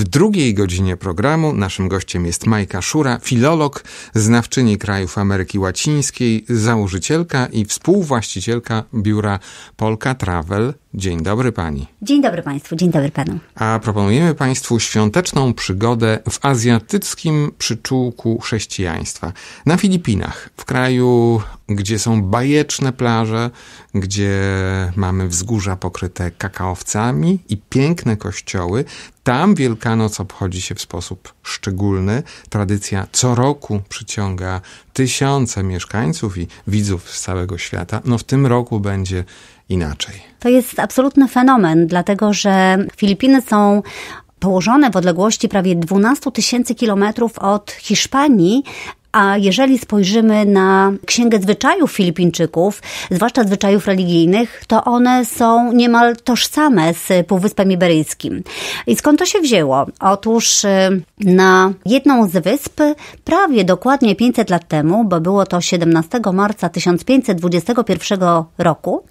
W drugiej godzinie programu naszym gościem jest Majka Szura, filolog, znawczyni krajów Ameryki Łacińskiej, założycielka i współwłaścicielka biura Polka Travel. Dzień dobry pani. Dzień dobry państwu, dzień dobry panu. A proponujemy państwu świąteczną przygodę w azjatyckim przyczółku chrześcijaństwa na Filipinach, w kraju gdzie są bajeczne plaże, gdzie mamy wzgórza pokryte kakaowcami i piękne kościoły. Tam Wielkanoc obchodzi się w sposób szczególny. Tradycja co roku przyciąga tysiące mieszkańców i widzów z całego świata. No w tym roku będzie inaczej. To jest absolutny fenomen, dlatego że Filipiny są położone w odległości prawie 12 tysięcy kilometrów od Hiszpanii, a jeżeli spojrzymy na księgę zwyczajów Filipińczyków, zwłaszcza zwyczajów religijnych, to one są niemal tożsame z Półwyspem Iberyjskim. I skąd to się wzięło? Otóż y, na jedną z wysp prawie dokładnie 500 lat temu, bo było to 17 marca 1521 roku,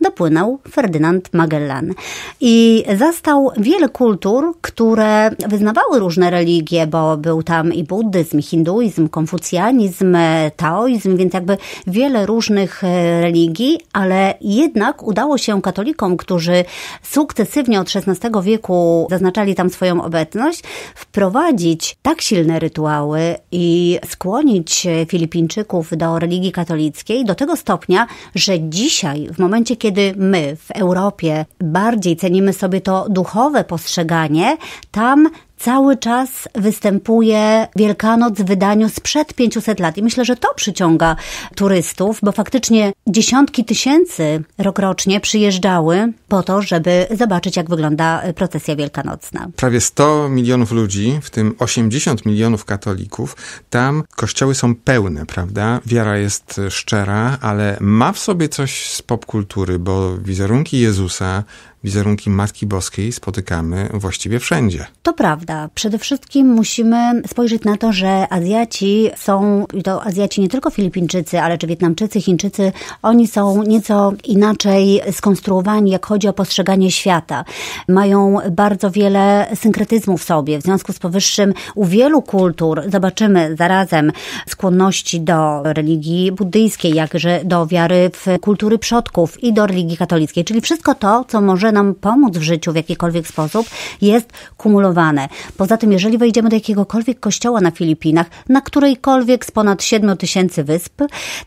dopłynął Ferdynand Magellan. I zastał wiele kultur, które wyznawały różne religie, bo był tam i buddyzm, i hinduizm, konfucjanizm, konfucjanizm, taoizm, więc jakby wiele różnych e, religii, ale jednak udało się katolikom, którzy sukcesywnie od XVI wieku zaznaczali tam swoją obecność, wprowadzić tak silne rytuały i skłonić e, Filipińczyków do religii katolickiej do tego stopnia, że dzisiaj, w momencie kiedy my w Europie bardziej cenimy sobie to duchowe postrzeganie, tam cały czas występuje Wielkanoc w wydaniu sprzed 500 lat i myślę, że to przyciąga turystów, bo faktycznie dziesiątki tysięcy rokrocznie przyjeżdżały po to, żeby zobaczyć, jak wygląda procesja wielkanocna. Prawie 100 milionów ludzi, w tym 80 milionów katolików, tam kościoły są pełne, prawda? Wiara jest szczera, ale ma w sobie coś z popkultury, bo wizerunki Jezusa, wizerunki Matki Boskiej spotykamy właściwie wszędzie. To prawda. Przede wszystkim musimy spojrzeć na to, że Azjaci są, i to Azjaci nie tylko Filipińczycy, ale czy Wietnamczycy, Chińczycy, oni są nieco inaczej skonstruowani, jak chodzi o postrzeganie świata. Mają bardzo wiele synkretyzmu w sobie. W związku z powyższym u wielu kultur zobaczymy zarazem skłonności do religii buddyjskiej, jakże do wiary w kultury przodków i do religii katolickiej. Czyli wszystko to, co może nam pomóc w życiu w jakikolwiek sposób, jest kumulowane. Poza tym, jeżeli wejdziemy do jakiegokolwiek kościoła na Filipinach, na którejkolwiek z ponad 7 tysięcy wysp,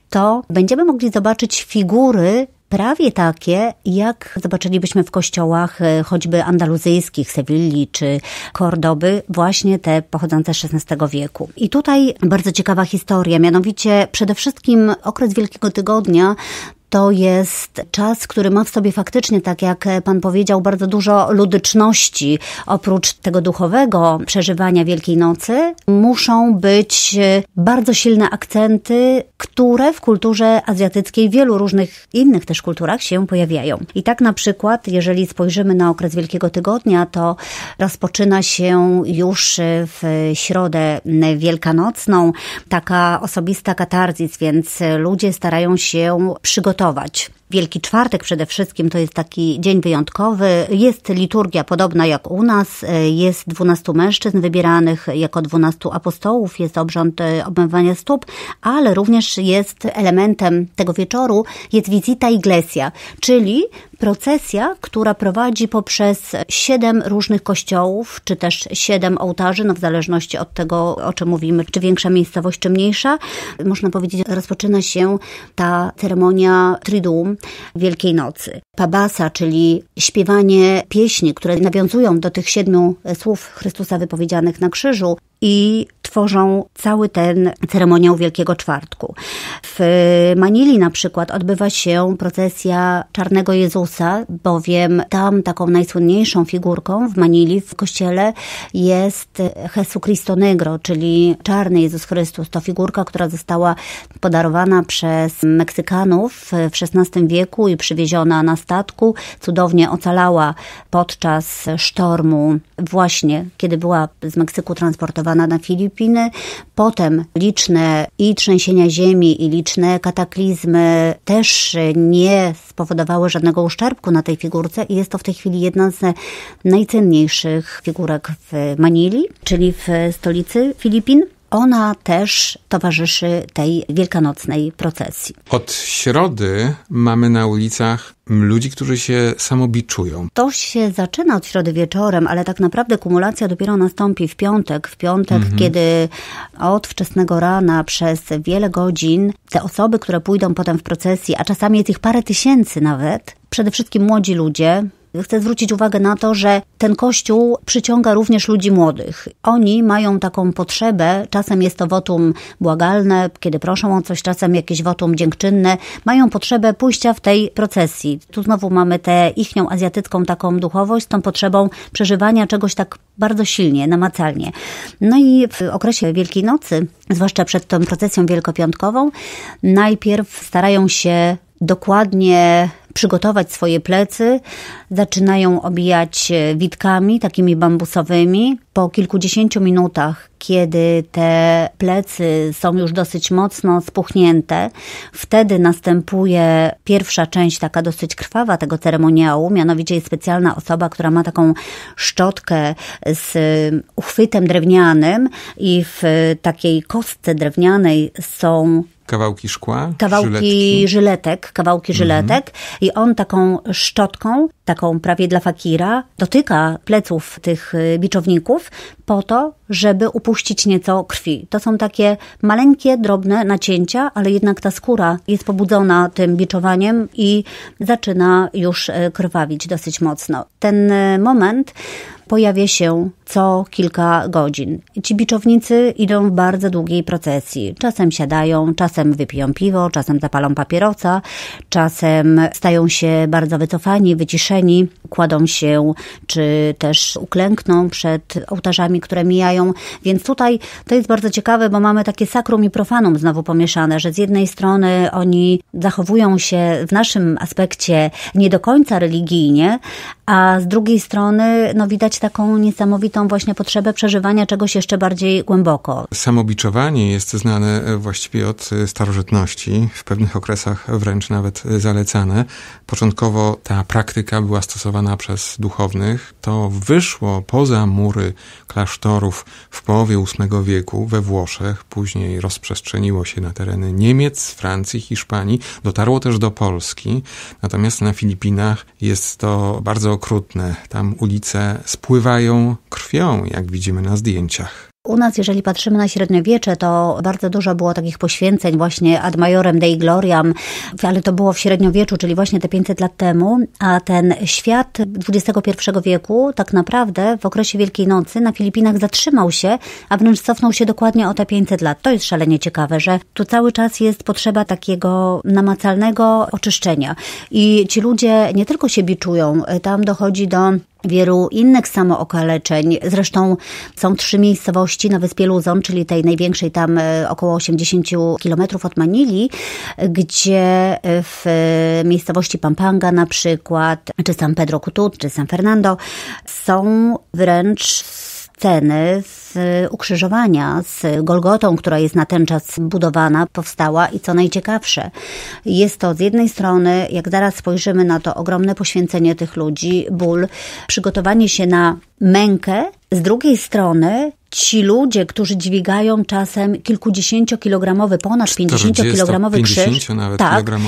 to będziemy mogli zobaczyć figury prawie takie, jak zobaczylibyśmy w kościołach e, choćby andaluzyjskich, Sewilli czy Kordoby, właśnie te pochodzące z XVI wieku. I tutaj bardzo ciekawa historia, mianowicie przede wszystkim okres Wielkiego Tygodnia to jest czas, który ma w sobie faktycznie, tak jak Pan powiedział, bardzo dużo ludyczności. Oprócz tego duchowego przeżywania Wielkiej Nocy, muszą być bardzo silne akcenty, które w kulturze azjatyckiej, wielu różnych innych też kulturach się pojawiają. I tak na przykład, jeżeli spojrzymy na okres Wielkiego Tygodnia, to rozpoczyna się już w środę wielkanocną taka osobista katarzis, więc ludzie starają się przygotować przygotować. Wielki Czwartek przede wszystkim to jest taki dzień wyjątkowy. Jest liturgia podobna jak u nas. Jest dwunastu mężczyzn wybieranych jako dwunastu apostołów. Jest obrząd e, obmywania stóp, ale również jest elementem tego wieczoru jest wizita iglesia, czyli procesja, która prowadzi poprzez siedem różnych kościołów, czy też siedem ołtarzy, no w zależności od tego, o czym mówimy, czy większa miejscowość, czy mniejsza. Można powiedzieć, rozpoczyna się ta ceremonia Triduum, Wielkiej Nocy pabasa, czyli śpiewanie pieśni, które nawiązują do tych siedmiu e, słów Chrystusa wypowiedzianych na krzyżu i tworzą cały ten ceremoniał Wielkiego Czwartku. W Manili na przykład odbywa się procesja Czarnego Jezusa, bowiem tam taką najsłynniejszą figurką w Manili w kościele jest Jesu Cristo Negro, czyli Czarny Jezus Chrystus. To figurka, która została podarowana przez Meksykanów w XVI wieku i przywieziona na statku. Cudownie ocalała podczas sztormu, właśnie kiedy była z Meksyku transportowana na Filipiny. Potem liczne i trzęsienia ziemi, i liczne kataklizmy też nie spowodowały żadnego uszczerbku na tej figurce i jest to w tej chwili jedna z najcenniejszych figurek w Manili, czyli w stolicy Filipin ona też towarzyszy tej wielkanocnej procesji. Od środy mamy na ulicach ludzi, którzy się samobiczują. To się zaczyna od środy wieczorem, ale tak naprawdę kumulacja dopiero nastąpi w piątek. W piątek, mhm. kiedy od wczesnego rana przez wiele godzin te osoby, które pójdą potem w procesji, a czasami jest ich parę tysięcy nawet, przede wszystkim młodzi ludzie, Chcę zwrócić uwagę na to, że ten kościół przyciąga również ludzi młodych. Oni mają taką potrzebę, czasem jest to wotum błagalne, kiedy proszą o coś, czasem jakieś wotum dziękczynne, mają potrzebę pójścia w tej procesji. Tu znowu mamy tę ichnią azjatycką taką duchowość, z tą potrzebą przeżywania czegoś tak bardzo silnie, namacalnie. No i w okresie Wielkiej Nocy, zwłaszcza przed tą procesją wielkopiątkową, najpierw starają się dokładnie przygotować swoje plecy. Zaczynają obijać e, witkami, takimi bambusowymi. Po kilkudziesięciu minutach, kiedy te plecy są już dosyć mocno spuchnięte, wtedy następuje pierwsza część, taka dosyć krwawa tego ceremoniału, mianowicie jest specjalna osoba, która ma taką szczotkę z uchwytem drewnianym i w takiej kostce drewnianej są Kawałki szkła? Kawałki żyletki. żyletek, kawałki mhm. żyletek. I on taką szczotką, taką prawie dla fakira, dotyka pleców tych y, biczowników po to, żeby upuścić nieco krwi. To są takie maleńkie, drobne nacięcia, ale jednak ta skóra jest pobudzona tym biczowaniem i zaczyna już y, krwawić dosyć mocno. Ten y, moment pojawia się co kilka godzin. Ci biczownicy idą w bardzo długiej procesji. Czasem siadają, czasem wypiją piwo, czasem zapalą papieroca, czasem stają się bardzo wycofani, wyciszeni, kładą się czy też uklękną przed ołtarzami, które mijają. Więc tutaj to jest bardzo ciekawe, bo mamy takie sakrum i profanum znowu pomieszane, że z jednej strony oni zachowują się w naszym aspekcie nie do końca religijnie, a z drugiej strony no widać taką niesamowitą właśnie potrzebę przeżywania czegoś jeszcze bardziej głęboko. Samobiczowanie jest znane e, właściwie od e, starożytności, w pewnych okresach wręcz nawet e, zalecane. Początkowo ta praktyka była stosowana przez duchownych. To wyszło poza mury klasztorów w połowie VIII wieku we Włoszech, później rozprzestrzeniło się na tereny Niemiec, Francji, Hiszpanii, dotarło też do Polski. Natomiast na Filipinach jest to bardzo okrutne. Tam ulice z spływają krwią, jak widzimy na zdjęciach. U nas, jeżeli patrzymy na średniowiecze, to bardzo dużo było takich poświęceń właśnie ad majorem dei gloriam, ale to było w średniowieczu, czyli właśnie te 500 lat temu, a ten świat XXI wieku tak naprawdę w okresie Wielkiej Nocy na Filipinach zatrzymał się, a wręcz cofnął się dokładnie o te 500 lat. To jest szalenie ciekawe, że tu cały czas jest potrzeba takiego namacalnego oczyszczenia i ci ludzie nie tylko się biczują, tam dochodzi do wielu innych samookaleczeń. Zresztą są trzy miejscowości na wyspie Luzon, czyli tej największej tam e, około 80 kilometrów od Manili, gdzie e, w e, miejscowości Pampanga na przykład, czy San Pedro Cutut, czy San Fernando są wręcz sceny z ukrzyżowania, z Golgotą, która jest na ten czas budowana, powstała i co najciekawsze, jest to z jednej strony, jak zaraz spojrzymy na to, ogromne poświęcenie tych ludzi, ból, przygotowanie się na mękę, z drugiej strony ci ludzie, którzy dźwigają czasem kilkudziesięciokilogramowy, ponad pięćdziesięciokilogramowy krzyż, tak, e,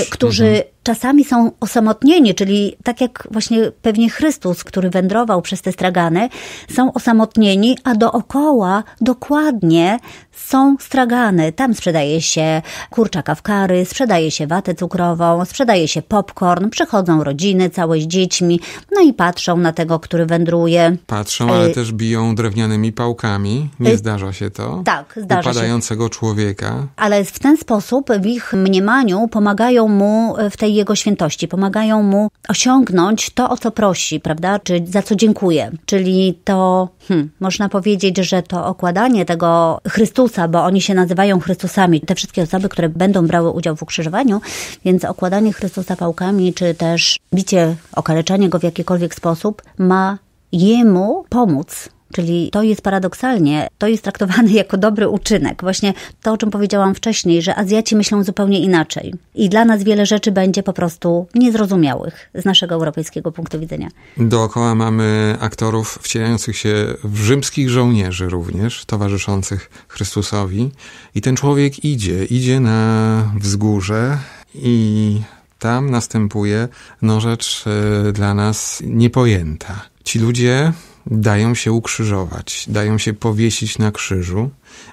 krzyż, którzy mhm czasami są osamotnieni, czyli tak jak właśnie pewnie Chrystus, który wędrował przez te stragany, są osamotnieni, a dookoła dokładnie są stragany. Tam sprzedaje się kurczaka w kary, sprzedaje się watę cukrową, sprzedaje się popcorn, przychodzą rodziny całe z dziećmi, no i patrzą na tego, który wędruje. Patrzą, e, ale y też biją drewnianymi pałkami. Nie y zdarza się to. Tak, zdarza Upadającego się. człowieka. Ale w ten sposób w ich mniemaniu pomagają mu w tej jego świętości, pomagają mu osiągnąć to, o co prosi, prawda, czy za co dziękuję. Czyli to, hmm, można powiedzieć, że to okładanie tego Chrystusa, bo oni się nazywają Chrystusami, te wszystkie osoby, które będą brały udział w ukrzyżowaniu, więc okładanie Chrystusa pałkami, czy też bicie, okaleczanie go w jakikolwiek sposób ma jemu pomóc Czyli to jest paradoksalnie, to jest traktowane jako dobry uczynek. Właśnie to, o czym powiedziałam wcześniej, że Azjaci myślą zupełnie inaczej. I dla nas wiele rzeczy będzie po prostu niezrozumiałych z naszego europejskiego punktu widzenia. Dookoła mamy aktorów wcielających się w rzymskich żołnierzy również, towarzyszących Chrystusowi. I ten człowiek idzie, idzie na wzgórze i tam następuje no rzecz e, dla nas niepojęta. Ci ludzie dają się ukrzyżować, dają się powiesić na krzyżu.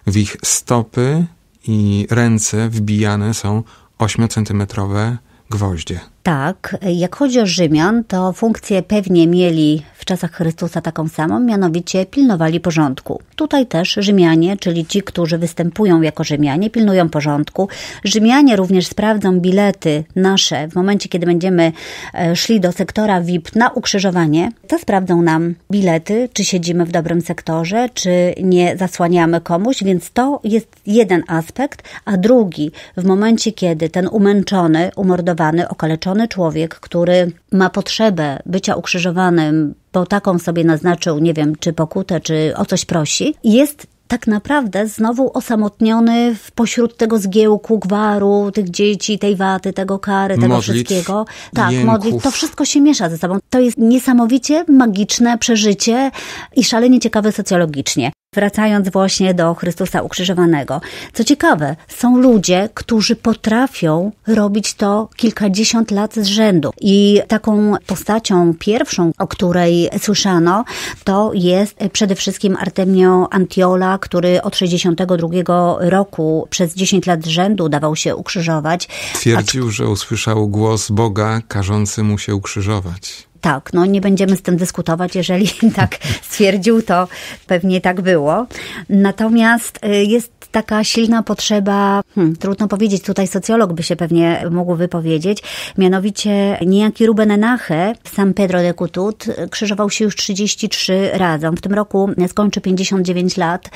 W ich stopy i ręce wbijane są 8-centymetrowe gwoździe. Tak, jak chodzi o Rzymian, to funkcję pewnie mieli w czasach Chrystusa taką samą, mianowicie pilnowali porządku. Tutaj też Rzymianie, czyli ci, którzy występują jako Rzymianie, pilnują porządku. Rzymianie również sprawdzą bilety nasze w momencie, kiedy będziemy e, szli do sektora VIP na ukrzyżowanie. To sprawdzą nam bilety, czy siedzimy w dobrym sektorze, czy nie zasłaniamy komuś, więc to jest jeden aspekt, a drugi, w momencie, kiedy ten umęczony, umordowany, okaleczony, zmęczony człowiek, który ma potrzebę bycia ukrzyżowanym, bo taką sobie naznaczył, nie wiem, czy pokutę, czy o coś prosi, jest tak naprawdę znowu osamotniony w pośród tego zgiełku, gwaru, tych dzieci, tej waty, tego kary, tego wszystkiego. Tak, modlić, to wszystko się miesza ze sobą. To jest niesamowicie magiczne przeżycie i szalenie ciekawe socjologicznie wracając właśnie do Chrystusa ukrzyżowanego. Co ciekawe, są ludzie, którzy potrafią robić to kilkadziesiąt lat z rzędu. I taką postacią pierwszą, o której słyszano, to jest przede wszystkim Artemio Antiola, który od 62 roku przez 10 lat z rzędu dawał się ukrzyżować. Twierdził, że usłyszał głos Boga każący mu się ukrzyżować. Tak, no nie będziemy z tym dyskutować, jeżeli tak stwierdził, to pewnie tak było. Natomiast y, jest taka silna potrzeba, hmm, trudno powiedzieć, tutaj socjolog by się pewnie mógł wypowiedzieć, mianowicie niejaki Ruben Enache, sam Pedro de Cutut, krzyżował się już 33 razy. On w tym roku skończy 59 lat.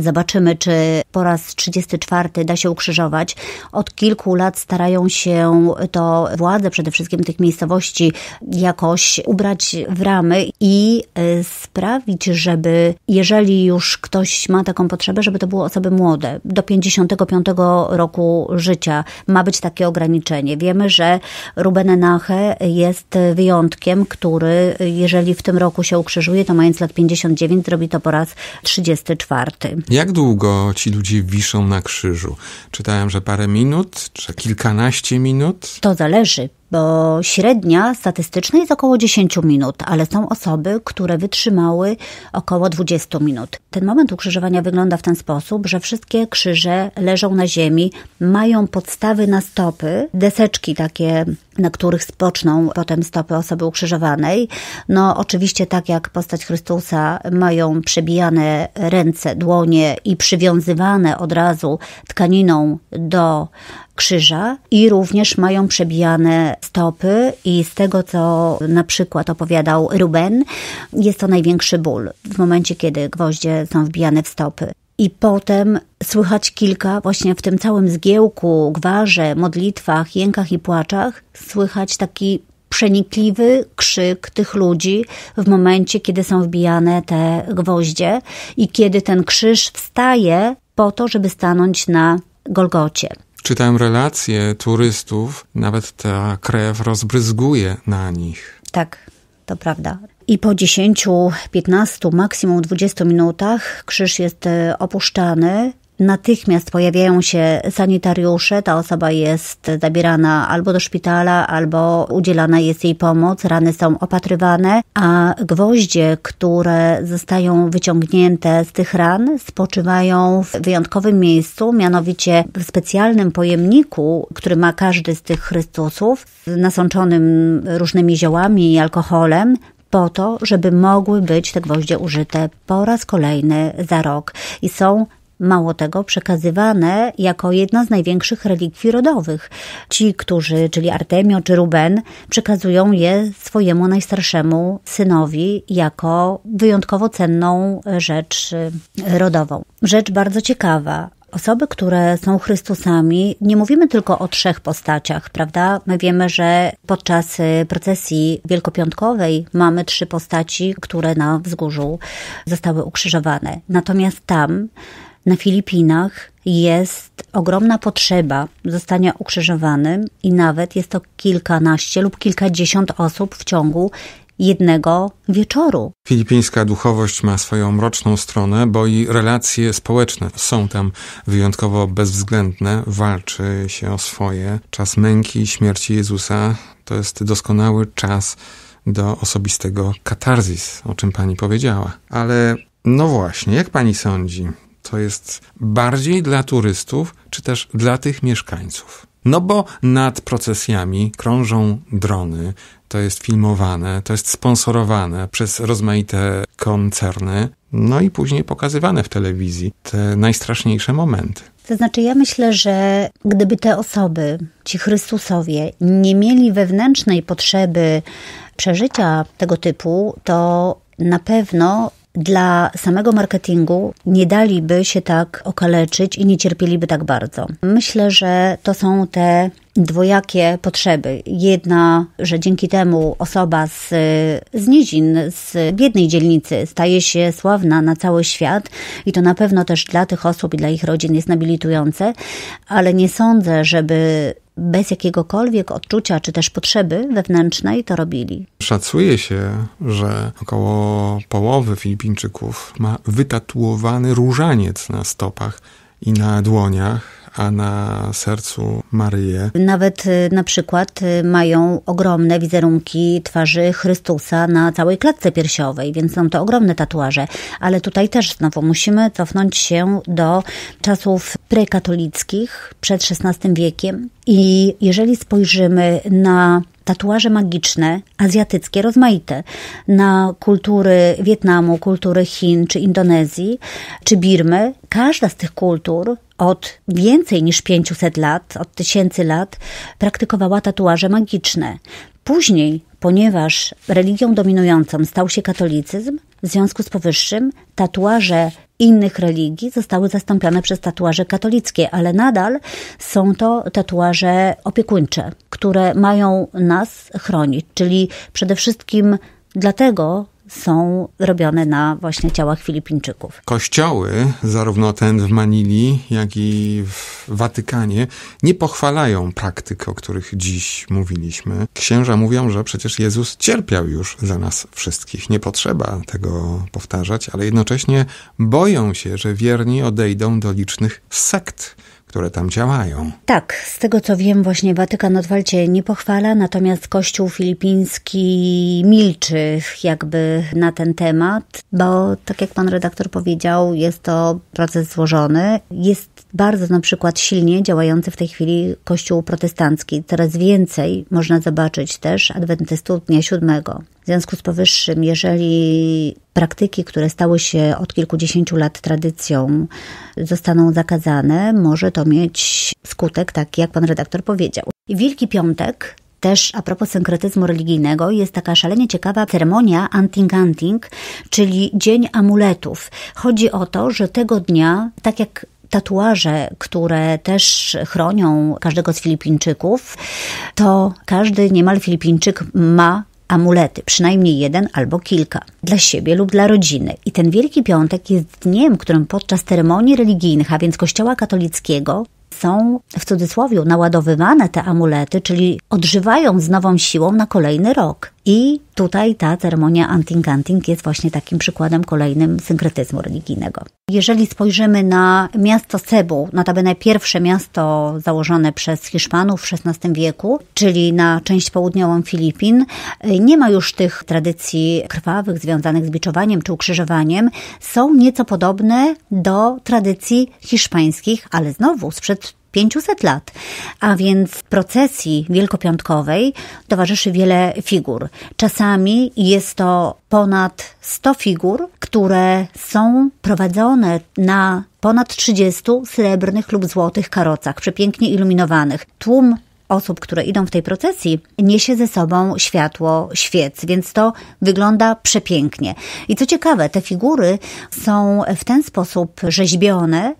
Zobaczymy, czy po raz 34 da się ukrzyżować. Od kilku lat starają się to władze, przede wszystkim tych miejscowości, jakoś ubrać w ramy i e, sprawić, żeby jeżeli już ktoś ma taką potrzebę, żeby to były osoby młode, młode, do 55 roku życia ma być takie ograniczenie. Wiemy, że Ruben Nache jest wyjątkiem, który jeżeli w tym roku się ukrzyżuje, to mając lat 59 zrobi to po raz 34. Jak długo ci ludzie wiszą na krzyżu? Czytałem, że parę minut, czy kilkanaście minut? To zależy bo średnia statystyczna jest około 10 minut, ale są osoby, które wytrzymały około 20 minut. Ten moment ukrzyżowania wygląda w ten sposób, że wszystkie krzyże leżą na ziemi, mają podstawy na stopy, deseczki takie, na których spoczną potem stopy osoby ukrzyżowanej. No oczywiście tak jak postać Chrystusa mają przebijane ręce, dłonie i przywiązywane od razu tkaniną do krzyża i również mają przebijane stopy i z tego, co na przykład opowiadał Ruben, jest to największy ból w momencie, kiedy gwoździe są wbijane w stopy. I potem słychać kilka, właśnie w tym całym zgiełku, gwarze, modlitwach, jękach i płaczach, słychać taki przenikliwy krzyk tych ludzi w momencie, kiedy są wbijane te gwoździe i kiedy ten krzyż wstaje po to, żeby stanąć na Golgocie czytałem relacje turystów, nawet ta krew rozbryzguje na nich. Tak, to prawda. I po 10, 15, maksimum 20 minutach krzyż jest e, opuszczany, Natychmiast pojawiają się sanitariusze, ta osoba jest zabierana albo do szpitala, albo udzielana jest jej pomoc, rany są opatrywane, a gwoździe, które zostają wyciągnięte z tych ran, spoczywają w wyjątkowym miejscu, mianowicie w specjalnym pojemniku, który ma każdy z tych Chrystusów, nasączonym różnymi ziołami i alkoholem, po to, żeby mogły być te gwoździe użyte po raz kolejny za rok. I są Mało tego, przekazywane jako jedna z największych relikwii rodowych. Ci, którzy, czyli Artemio czy Ruben, przekazują je swojemu najstarszemu synowi jako wyjątkowo cenną rzecz e, rodową. Rzecz bardzo ciekawa. Osoby, które są Chrystusami, nie mówimy tylko o trzech postaciach, prawda? My wiemy, że podczas e, procesji wielkopiątkowej mamy trzy postaci, które na wzgórzu zostały ukrzyżowane. Natomiast tam na Filipinach jest ogromna potrzeba zostania ukrzyżowanym i nawet jest to kilkanaście lub kilkadziesiąt osób w ciągu jednego wieczoru. Filipińska duchowość ma swoją mroczną stronę, bo i relacje społeczne są tam wyjątkowo bezwzględne. Walczy się o swoje. Czas męki i śmierci Jezusa to jest doskonały czas do osobistego katarzis, o czym pani powiedziała. Ale no właśnie, jak pani sądzi, to jest bardziej dla turystów, czy też dla tych mieszkańców. No bo nad procesjami krążą drony, to jest filmowane, to jest sponsorowane przez rozmaite koncerny, no i później pokazywane w telewizji te najstraszniejsze momenty. To znaczy, ja myślę, że gdyby te osoby, ci Chrystusowie, nie mieli wewnętrznej potrzeby przeżycia tego typu, to na pewno dla samego marketingu nie daliby się tak okaleczyć i nie cierpieliby tak bardzo. Myślę, że to są te dwojakie potrzeby. Jedna, że dzięki temu osoba z, z nizin, z biednej dzielnicy staje się sławna na cały świat i to na pewno też dla tych osób i dla ich rodzin jest nabilitujące, ale nie sądzę, żeby bez jakiegokolwiek odczucia czy też potrzeby wewnętrznej to robili. Szacuje się, że około połowy Filipińczyków ma wytatuowany różaniec na stopach i na dłoniach a na sercu Maryję. Nawet y, na przykład y, mają ogromne wizerunki twarzy Chrystusa na całej klatce piersiowej, więc są to ogromne tatuaże. Ale tutaj też znowu musimy cofnąć się do czasów prekatolickich, przed XVI wiekiem. I jeżeli spojrzymy na tatuaże magiczne, azjatyckie, rozmaite, na kultury Wietnamu, kultury Chin czy Indonezji, czy Birmy. Każda z tych kultur od więcej niż 500 lat, od tysięcy lat, praktykowała tatuaże magiczne. Później, ponieważ religią dominującą stał się katolicyzm, w związku z powyższym tatuaże innych religii zostały zastąpione przez tatuaże katolickie, ale nadal są to tatuaże opiekuńcze, które mają nas chronić, czyli przede wszystkim dlatego, są robione na właśnie ciałach Filipińczyków. Kościoły, zarówno ten w Manili, jak i w Watykanie, nie pochwalają praktyk, o których dziś mówiliśmy. Księża mówią, że przecież Jezus cierpiał już za nas wszystkich. Nie potrzeba tego powtarzać, ale jednocześnie boją się, że wierni odejdą do licznych sekt które tam działają. Tak, z tego co wiem, właśnie Watykan otwarcie nie pochwala, natomiast Kościół filipiński milczy jakby na ten temat, bo tak jak pan redaktor powiedział, jest to proces złożony. Jest bardzo na przykład silnie działający w tej chwili kościół protestancki. Coraz więcej można zobaczyć też adwentystów Dnia Siódmego. W związku z powyższym, jeżeli praktyki, które stały się od kilkudziesięciu lat tradycją, zostaną zakazane, może to mieć skutek, tak jak pan redaktor powiedział. Wielki Piątek też a propos synkretyzmu religijnego jest taka szalenie ciekawa ceremonia anting-anting, czyli dzień amuletów. Chodzi o to, że tego dnia, tak jak tatuaże, które też chronią każdego z Filipińczyków, to każdy niemal Filipińczyk ma amulety, przynajmniej jeden albo kilka, dla siebie lub dla rodziny. I ten Wielki Piątek jest dniem, którym podczas ceremonii religijnych, a więc Kościoła katolickiego, są w cudzysłowie naładowywane te amulety, czyli odżywają z nową siłą na kolejny rok. I tutaj ta ceremonia anting-anting jest właśnie takim przykładem kolejnym synkretyzmu religijnego. Jeżeli spojrzymy na miasto Cebu, notabene pierwsze miasto założone przez Hiszpanów w XVI wieku, czyli na część południową Filipin, nie ma już tych tradycji krwawych związanych z biczowaniem czy ukrzyżowaniem. Są nieco podobne do tradycji hiszpańskich, ale znowu sprzed 500 lat. A więc procesji wielkopiątkowej towarzyszy wiele figur. Czasami jest to ponad 100 figur, które są prowadzone na ponad 30 srebrnych lub złotych karocach, przepięknie iluminowanych. Tłum osób, które idą w tej procesji, niesie ze sobą światło świec, więc to wygląda przepięknie. I co ciekawe, te figury są w ten sposób rzeźbione,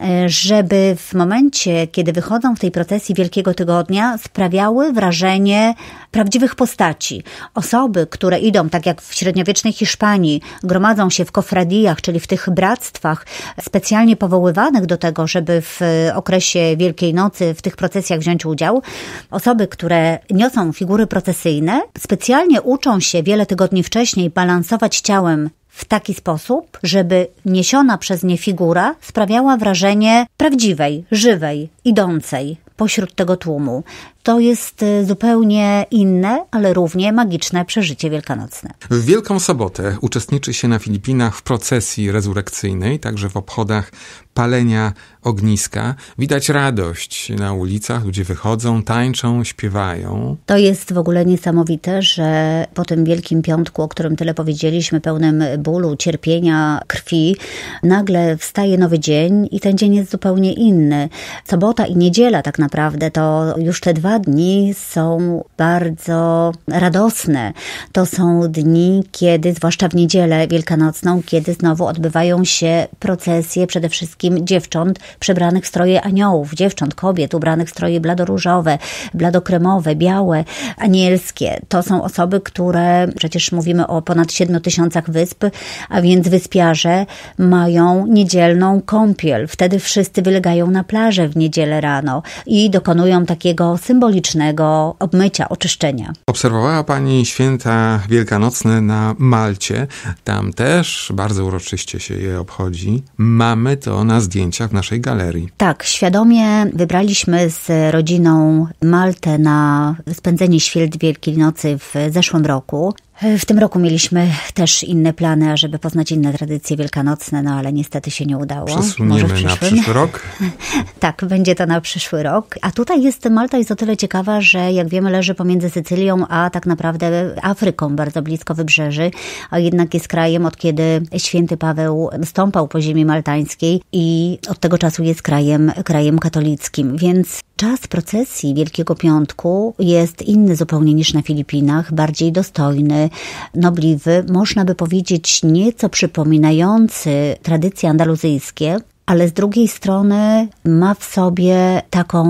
E, żeby w momencie, kiedy wychodzą w tej procesji Wielkiego Tygodnia, sprawiały wrażenie prawdziwych postaci. Osoby, które idą, tak jak w średniowiecznej Hiszpanii, gromadzą się w kofradijach, czyli w tych bractwach specjalnie powoływanych do tego, żeby w okresie Wielkiej Nocy w tych procesjach wziąć udział. Osoby, które niosą figury procesyjne, specjalnie uczą się wiele tygodni wcześniej balansować ciałem w taki sposób, żeby niesiona przez nie figura sprawiała wrażenie prawdziwej, żywej, idącej pośród tego tłumu to jest e, zupełnie inne, ale równie magiczne przeżycie wielkanocne. W Wielką Sobotę uczestniczy się na Filipinach w procesji rezurekcyjnej, także w obchodach palenia ogniska. Widać radość na ulicach, ludzie wychodzą, tańczą, śpiewają. To jest w ogóle niesamowite, że po tym Wielkim Piątku, o którym tyle powiedzieliśmy, pełnym bólu, cierpienia, krwi, nagle wstaje nowy dzień i ten dzień jest zupełnie inny. Sobota i niedziela tak naprawdę to już te dwa dwa dni są bardzo radosne. To są dni, kiedy, zwłaszcza w niedzielę wielkanocną, kiedy znowu odbywają się procesje przede wszystkim dziewcząt przebranych w stroje aniołów, dziewcząt, kobiet ubranych w stroje bladoróżowe, bladokremowe, białe, anielskie. To są osoby, które, przecież mówimy o ponad 7 tysiącach wysp, a więc wyspiarze mają niedzielną kąpiel. Wtedy wszyscy wylegają na plażę w niedzielę rano i dokonują takiego symbolu symbolicznego obmycia, oczyszczenia. Obserwowała Pani święta wielkanocne na Malcie. Tam też bardzo uroczyście się je obchodzi. Mamy to na zdjęciach w naszej galerii. Tak, świadomie wybraliśmy z rodziną Maltę na spędzenie święt Wielkiej Nocy w zeszłym roku. W tym roku mieliśmy też inne plany, ażeby poznać inne tradycje wielkanocne, no ale niestety się nie udało. Przesuniemy Może na przyszły rok? tak, będzie to na przyszły rok. A tutaj jest Malta jest o tyle ciekawa, że jak wiemy leży pomiędzy Sycylią, a tak naprawdę Afryką, bardzo blisko wybrzeży, a jednak jest krajem od kiedy święty Paweł stąpał po ziemi maltańskiej i od tego czasu jest krajem, krajem katolickim, więc czas procesji Wielkiego Piątku jest inny zupełnie niż na Filipinach, bardziej dostojny, nobliwy, można by powiedzieć nieco przypominający tradycje andaluzyjskie, ale z drugiej strony ma w sobie taką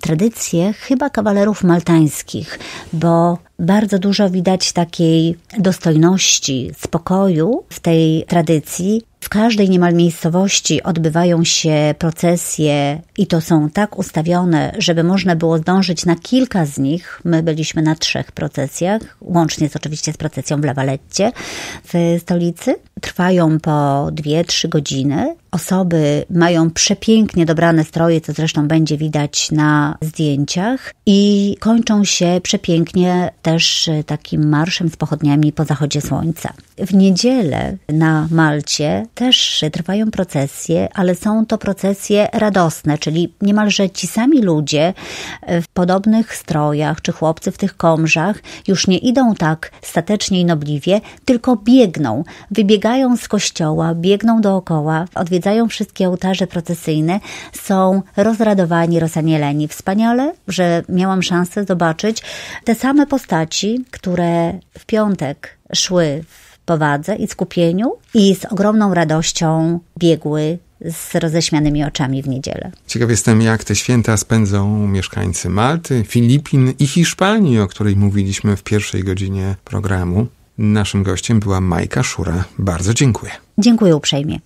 tradycję chyba kawalerów maltańskich, bo bardzo dużo widać takiej dostojności, spokoju w tej tradycji, w każdej niemal miejscowości odbywają się procesje i to są tak ustawione, żeby można było zdążyć na kilka z nich. My byliśmy na trzech procesjach, łącznie z oczywiście z procesją w Lawaletcie w stolicy. Trwają po dwie-trzy godziny. Osoby mają przepięknie dobrane stroje, co zresztą będzie widać na zdjęciach i kończą się przepięknie też e, takim marszem z pochodniami po zachodzie słońca. W niedzielę na Malcie też trwają procesje, ale są to procesje radosne, czyli niemalże ci sami ludzie e, w podobnych strojach, czy chłopcy w tych komrzach już nie idą tak statecznie i nobliwie, tylko biegną, wybiegają z kościoła, biegną dookoła, odwiedzają wszystkie ołtarze procesyjne, są rozradowani, rozanieleni. Wspaniale, że miałam szansę zobaczyć te same postaci, które w piątek szły w powadze i skupieniu i z ogromną radością biegły z roześmianymi oczami w niedzielę. Ciekaw jestem, jak te święta spędzą mieszkańcy Malty, Filipin i Hiszpanii, o której mówiliśmy w pierwszej godzinie programu. Naszym gościem była Majka Szura. Bardzo dziękuję. Dziękuję uprzejmie.